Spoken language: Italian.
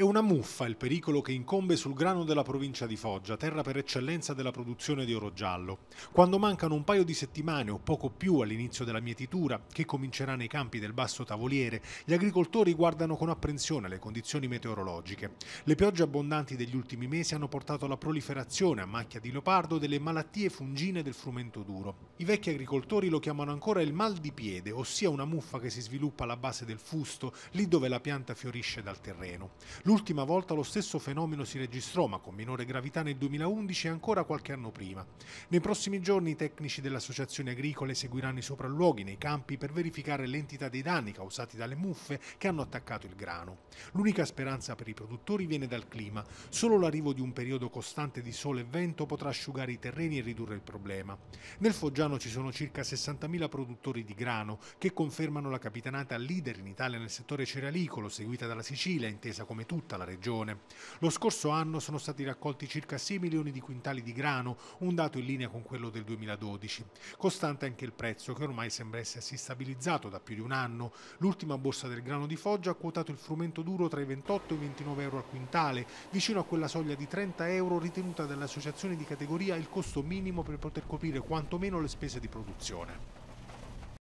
È una muffa il pericolo che incombe sul grano della provincia di Foggia, terra per eccellenza della produzione di oro giallo. Quando mancano un paio di settimane o poco più all'inizio della mietitura, che comincerà nei campi del basso tavoliere, gli agricoltori guardano con apprensione le condizioni meteorologiche. Le piogge abbondanti degli ultimi mesi hanno portato alla proliferazione a macchia di leopardo delle malattie fungine del frumento duro. I vecchi agricoltori lo chiamano ancora il mal di piede, ossia una muffa che si sviluppa alla base del fusto, lì dove la pianta fiorisce dal terreno. L'ultima volta lo stesso fenomeno si registrò, ma con minore gravità nel 2011 e ancora qualche anno prima. Nei prossimi giorni i tecnici dell'Associazione agricole seguiranno i sopralluoghi nei campi per verificare l'entità dei danni causati dalle muffe che hanno attaccato il grano. L'unica speranza per i produttori viene dal clima. Solo l'arrivo di un periodo costante di sole e vento potrà asciugare i terreni e ridurre il problema. Nel Foggiano ci sono circa 60.000 produttori di grano che confermano la capitanata leader in Italia nel settore cerealicolo, seguita dalla Sicilia, intesa come tutta la regione. Lo scorso anno sono stati raccolti circa 6 milioni di quintali di grano, un dato in linea con quello del 2012. Costante anche il prezzo, che ormai sembra essersi stabilizzato da più di un anno. L'ultima borsa del grano di Foggia ha quotato il frumento duro tra i 28 e i 29 euro al quintale, vicino a quella soglia di 30 euro ritenuta dall'associazione di categoria il costo minimo per poter coprire quantomeno le spese di produzione.